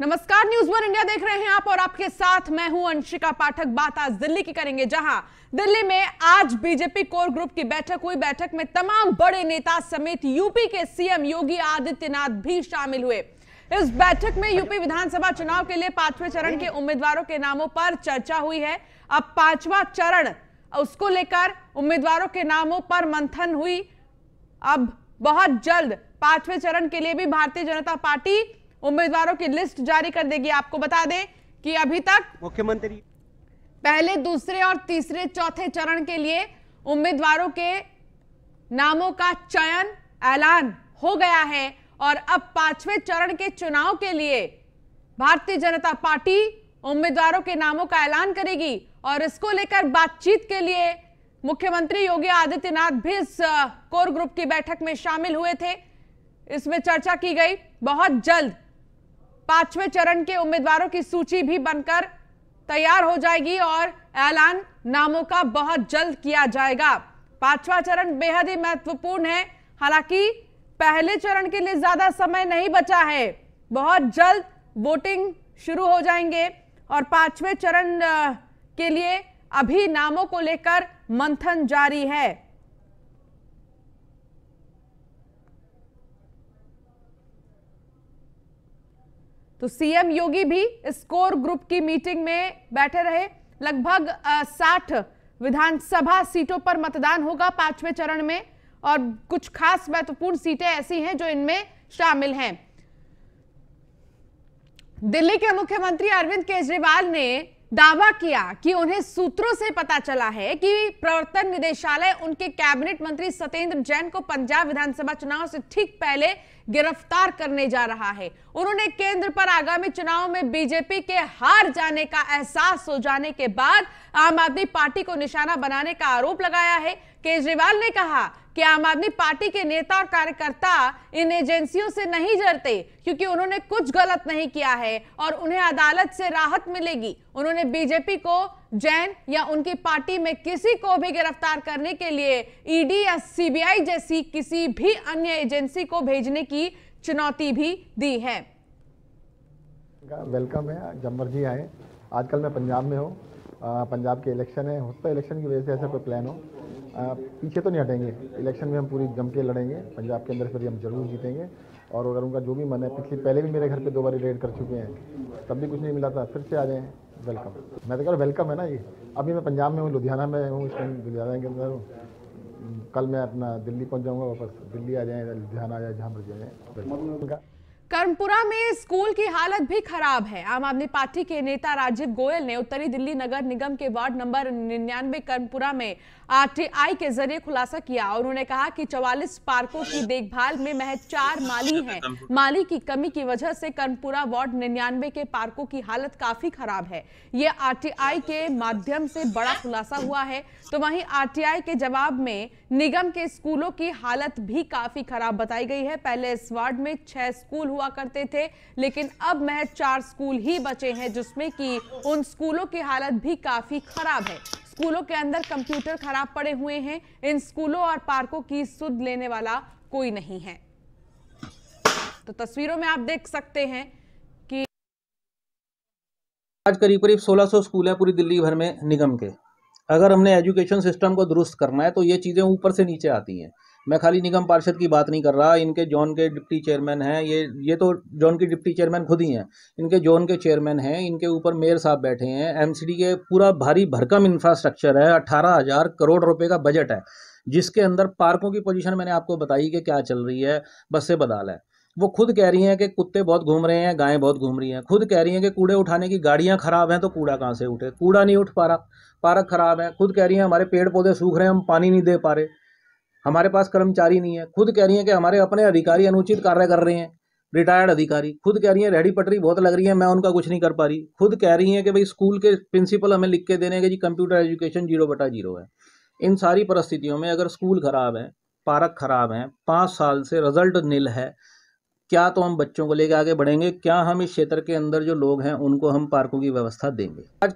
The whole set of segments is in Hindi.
नमस्कार न्यूज वन इंडिया देख रहे हैं आप और आपके साथ मैं हूं अंशिका पाठक बात आज दिल्ली की करेंगे जहां दिल्ली में आज बीजेपी कोर ग्रुप की बैठक हुई बैठक में तमाम बड़े नेता समेत यूपी के सीएम योगी आदित्यनाथ भी शामिल हुए इस बैठक में यूपी विधानसभा चुनाव के लिए पांचवें चरण के उम्मीदवारों के नामों पर चर्चा हुई है अब पांचवा चरण उसको लेकर उम्मीदवारों के नामों पर मंथन हुई अब बहुत जल्द पांचवें चरण के लिए भी भारतीय जनता पार्टी उम्मीदवारों की लिस्ट जारी कर देगी आपको बता दें कि अभी तक मुख्यमंत्री पहले दूसरे और तीसरे चौथे चरण के लिए उम्मीदवारों के नामों का चयन ऐलान हो गया है और अब पांचवें चरण के चुनाव के लिए भारतीय जनता पार्टी उम्मीदवारों के नामों का ऐलान करेगी और इसको लेकर बातचीत के लिए मुख्यमंत्री योगी आदित्यनाथ भी इस कोर ग्रुप की बैठक में शामिल हुए थे इसमें चर्चा की गई बहुत जल्द पांचवें चरण के उम्मीदवारों की सूची भी बनकर तैयार हो जाएगी और ऐलान नामों का बहुत जल्द किया जाएगा पांचवा चरण बेहद ही महत्वपूर्ण है हालांकि पहले चरण के लिए ज्यादा समय नहीं बचा है बहुत जल्द वोटिंग शुरू हो जाएंगे और पांचवें चरण के लिए अभी नामों को लेकर मंथन जारी है तो सीएम योगी भी इस कोर ग्रुप की मीटिंग में बैठे रहे लगभग साठ विधानसभा सीटों पर मतदान होगा पांचवें चरण में और कुछ खास महत्वपूर्ण सीटें ऐसी हैं जो इनमें शामिल हैं दिल्ली के मुख्यमंत्री अरविंद केजरीवाल ने दावा किया कि उन्हें सूत्रों से पता चला है कि प्रवर्तन निदेशालय उनके कैबिनेट मंत्री सत्येंद्र जैन को पंजाब विधानसभा चुनाव से ठीक पहले गिरफ्तार करने जा रहा है उन्होंने केंद्र पर आगामी चुनाव में बीजेपी के हार जाने का एहसास हो जाने के बाद आम आदमी पार्टी को निशाना बनाने का आरोप लगाया है केजरीवाल ने कहा कि आम आदमी पार्टी के नेता और कार्यकर्ता इन एजेंसियों से नहीं जरते क्योंकि उन्होंने कुछ गलत नहीं किया है और उन्हें अदालत से राहत मिलेगी उन्होंने बीजेपी को जैन या उनकी पार्टी में किसी को भी गिरफ्तार करने के लिए ईडी या सीबीआई जैसी किसी भी अन्य एजेंसी को भेजने की चुनौती भी दी है वेलकम है जब मर्जी आए आजकल मैं पंजाब में हूँ पंजाब के इलेक्शन है उस पर इलेक्शन की वजह से ऐसा कोई प्लान हो पीछे तो नहीं हटेंगे इलेक्शन में हम पूरी जम के लड़ेंगे पंजाब के अंदर फिर हम जरूर जीतेंगे और अगर उनका जो भी मन है पिछले पहले भी मेरे घर पे दो बार रेड कर चुके हैं तब भी कुछ नहीं मिला था फिर से आ जाएँ वेलकम मैं तो कह रहा वेलकम है ना ये अभी मैं पंजाब में हूँ लुधियाना में हूँ इस टाइम लुधियाना के अंदर हूँ कल मैं अपना दिल्ली पहुँच जाऊँगा वापस दिल्ली आ जाएँ लुधियाना आ जाए जहाँ मर्जी आ जाए कर्मपुरा में स्कूल की हालत भी खराब है आम आदमी पार्टी के नेता राजीव गोयल ने उत्तरी दिल्ली नगर निगम के वार्ड नंबर निन्यानवे कर्मपुरा में आरटीआई के जरिए खुलासा किया और उन्होंने कहा कि 44 पार्कों की देखभाल में महज चार माली अच्छा, हैं अच्छा। माली की कमी की वजह से कर्णपुरा वार्ड निन्यानवे के पार्कों की हालत काफी खराब है ये आरटीआई के माध्यम से बड़ा खुलासा हुआ है तो वहीं आरटीआई के जवाब में निगम के स्कूलों की हालत भी काफी खराब बताई गई है पहले इस वार्ड में छह स्कूल हुआ करते थे लेकिन अब महज चार स्कूल ही बचे हैं जिसमें कि उन स्कूलों की हालत भी काफी खराब है स्कूलों के अंदर कंप्यूटर खराब पड़े हुए हैं इन स्कूलों और पार्कों की सुध लेने वाला कोई नहीं है तो तस्वीरों में आप देख सकते हैं कि आज करीब करीब 1600 स्कूल है पूरी दिल्ली भर में निगम के अगर हमने एजुकेशन सिस्टम को दुरुस्त करना है तो ये चीज़ें ऊपर से नीचे आती हैं मैं खाली निगम पार्षद की बात नहीं कर रहा इनके जोन के डिप्टी चेयरमैन हैं ये ये तो जोन के डिप्टी चेयरमैन खुद ही हैं इनके जोन के चेयरमैन हैं इनके ऊपर मेयर साहब बैठे हैं एमसीडी के पूरा भारी भरकम इंफ्रास्ट्रक्चर है अट्ठारह हज़ार करोड़ रुपए का बजट है जिसके अंदर पार्कों की पोजिशन मैंने आपको बताई कि क्या चल रही है बस से बदाल है वो खुद कह रही हैं कि कुत्ते बहुत घूम रहे हैं गायें बहुत घूम रही हैं खुद कह रही हैं कि कूड़े उठाने की गाड़ियाँ ख़राब हैं तो कूड़ा कहाँ से उठे कूड़ा नहीं उठ पा रहा पार्क ख़राब है खुद कह रही हैं हमारे पेड़ पौधे सूख रहे हैं हम पानी नहीं दे पा रहे हमारे पास कर्मचारी नहीं है खुद कह रही है कि हमारे अपने अधिकारी अनुचित कार्य कर रहे हैं रिटायर्ड अधिकारी खुद कह रही है रेहड़ी पटरी बहुत लग रही है मैं उनका कुछ नहीं कर पा रही खुद कह रही है कि भाई स्कूल के प्रिंसिपल हमें लिख के देने के जी कंप्यूटर एजुकेशन जीरो बटा जीरो है इन सारी परिस्थितियों में अगर स्कूल खराब है पार्क खराब है पाँच साल से रिजल्ट नील है क्या तो हम बच्चों को लेकर आगे बढ़ेंगे क्या हम इस क्षेत्र के अंदर जो लोग हैं उनको हम पार्कों की व्यवस्था देंगे आज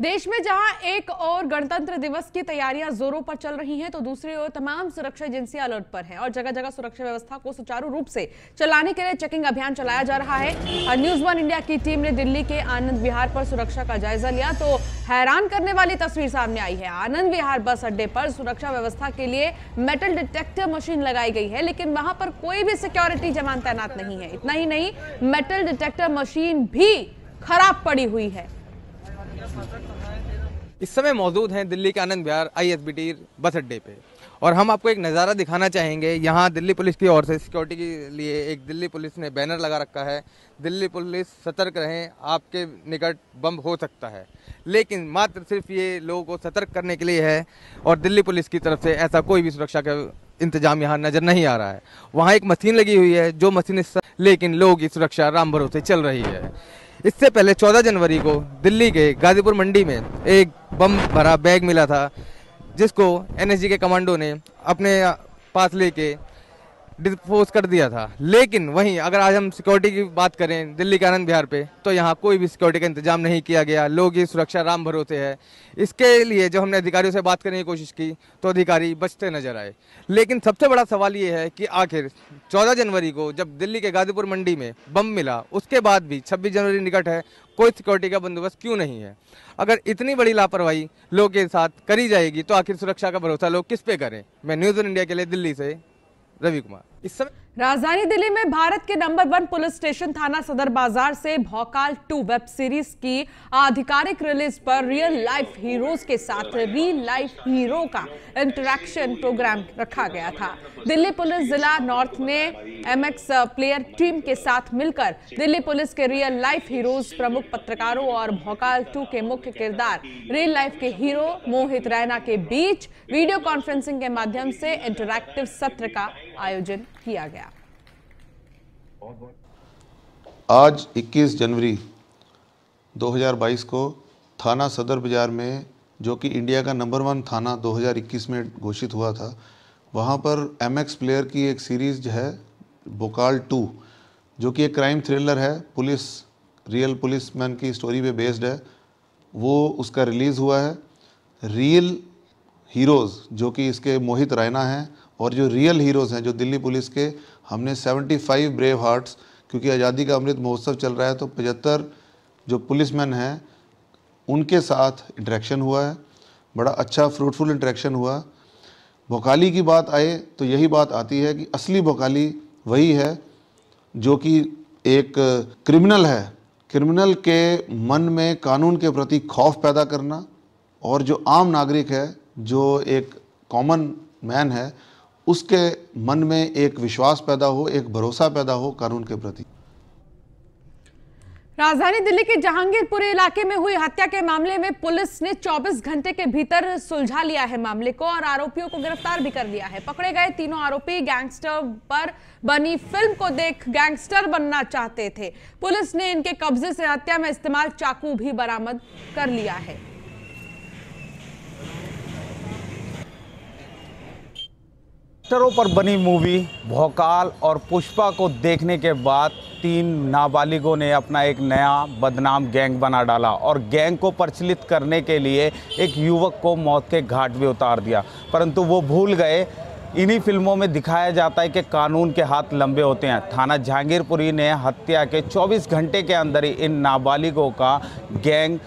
देश में जहां एक और गणतंत्र दिवस की तैयारियां जोरों पर चल रही हैं तो दूसरी ओर तमाम सुरक्षा एजेंसियां अलर्ट पर हैं और जगह जगह सुरक्षा व्यवस्था को सुचारू रूप से चलाने के लिए चेकिंग अभियान चलाया जा रहा है न्यूज वन इंडिया की टीम ने दिल्ली के आनंद विहार पर सुरक्षा का जायजा लिया तो हैरान करने वाली तस्वीर सामने आई है आनंद विहार बस अड्डे पर सुरक्षा व्यवस्था के लिए मेटल डिटेक्टर मशीन लगाई गई है लेकिन वहां पर कोई भी सिक्योरिटी जवान तैनात नहीं है इतना ही नहीं मेटल डिटेक्टर मशीन भी खराब पड़ी हुई है इस समय मौजूद हैं दिल्ली के आनंद विहार आई बस अड्डे पे और हम आपको एक नज़ारा दिखाना चाहेंगे यहाँ दिल्ली पुलिस की ओर से सिक्योरिटी के लिए एक दिल्ली पुलिस ने बैनर लगा रखा है दिल्ली पुलिस सतर्क रहें आपके निकट बम हो सकता है लेकिन मात्र सिर्फ ये लोगों को सतर्क करने के लिए है और दिल्ली पुलिस की तरफ से ऐसा कोई भी सुरक्षा का इंतजाम यहाँ नज़र नहीं आ रहा है वहाँ एक मशीन लगी हुई है जो मशीन लेकिन लोगों की सुरक्षा राम भरोसे चल रही है इससे पहले 14 जनवरी को दिल्ली के गाजीपुर मंडी में एक बम भरा बैग मिला था जिसको एनएसजी के कमांडो ने अपने पास लेके डिस्पोज कर दिया था लेकिन वहीं अगर आज हम सिक्योरिटी की बात करें दिल्ली के आनंद बिहार पे तो यहाँ कोई भी सिक्योरिटी का इंतजाम नहीं किया गया लोग की सुरक्षा राम भरोसे है इसके लिए जब हमने अधिकारियों से बात करने की कोशिश की तो अधिकारी बचते नजर आए लेकिन सबसे बड़ा सवाल ये है कि आखिर चौदह जनवरी को जब दिल्ली के गाजीपुर मंडी में बम मिला उसके बाद भी छब्बीस जनवरी निकट है कोई सिक्योरिटी का बंदोबस्त क्यों नहीं है अगर इतनी बड़ी लापरवाही लोगों के साथ करी जाएगी तो आखिर सुरक्षा का भरोसा लोग किस पे करें मैं न्यूज़ इंडिया के लिए दिल्ली से रवि कुमार इस समय राजधानी दिल्ली में भारत के नंबर वन पुलिस स्टेशन थाना सदर बाजार से भौकाल टू वेब सीरीज की आधिकारिक रिलीज पर रियल लाइफ हीरोज के साथ रियल लाइफ हीरो का इंटरेक्शन प्रोग्राम रखा गया था दिल्ली पुलिस जिला नॉर्थ ने एमएक्स प्लेयर टीम के साथ मिलकर दिल्ली पुलिस के रियल लाइफ हीरोज प्रमुख पत्रकारों और भौकाल टू के मुख्य किरदार रियल लाइफ के हीरो मोहित रैना के बीच वीडियो कॉन्फ्रेंसिंग के माध्यम से इंटरेक्टिव सत्र का आयोजन किया गया आज 21 जनवरी 2022 को थाना सदर बाज़ार में जो कि इंडिया का नंबर वन थाना 2021 में घोषित हुआ था वहां पर एम एक्स प्लेयर की एक सीरीज़ है बोकाल टू जो कि एक क्राइम थ्रिलर है पुलिस रियल पुलिस मैन की स्टोरी पे बेस्ड है वो उसका रिलीज़ हुआ है रियल हीरोज़ जो कि इसके मोहित रैना हैं और जो रियल हीरोज़ हैं जो दिल्ली पुलिस के हमने 75 ब्रेव हार्ट्स क्योंकि आज़ादी का अमृत महोत्सव चल रहा है तो पचहत्तर जो पुलिसमैन हैं उनके साथ इंटरेक्शन हुआ है बड़ा अच्छा फ्रूटफुल इंटरेक्शन हुआ भोकाली की बात आए तो यही बात आती है कि असली भोकाली वही है जो कि एक क्रिमिनल है क्रिमिनल के मन में कानून के प्रति खौफ पैदा करना और जो आम नागरिक है जो एक कॉमन मैन है उसके मन में एक विश्वास पैदा हो एक भरोसा पैदा हो कानून के प्रति राजधानी दिल्ली के जहांगीरपुर इलाके में हुई हत्या के मामले में पुलिस ने 24 घंटे के भीतर सुलझा लिया है मामले को और आरोपियों को गिरफ्तार भी कर लिया है पकड़े गए तीनों आरोपी गैंगस्टर पर बनी फिल्म को देख गैंगस्टर बनना चाहते थे पुलिस ने इनके कब्जे से हत्या में इस्तेमाल चाकू भी बरामद कर लिया है पोस्टरों पर बनी मूवी भोकाल और पुष्पा को देखने के बाद तीन नाबालिगों ने अपना एक नया बदनाम गैंग बना डाला और गैंग को प्रचलित करने के लिए एक युवक को मौत के घाट भी उतार दिया परंतु वो भूल गए इन्हीं फिल्मों में दिखाया जाता है कि कानून के हाथ लंबे होते हैं थाना जहांगीरपुरी ने हत्या के 24 घंटे के अंदर ही इन नाबालिगों का गैंग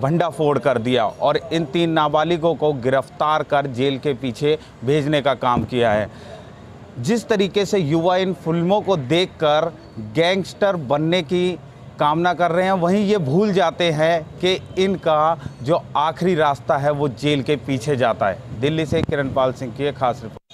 भंडा फोड़ कर दिया और इन तीन नाबालिगों को गिरफ्तार कर जेल के पीछे भेजने का काम किया है जिस तरीके से युवा इन फिल्मों को देखकर गैंगस्टर बनने की कामना कर रहे हैं वहीं ये भूल जाते हैं कि इनका जो आखिरी रास्ता है वो जेल के पीछे जाता है दिल्ली से किरणपाल सिंह की खास रिपोर्ट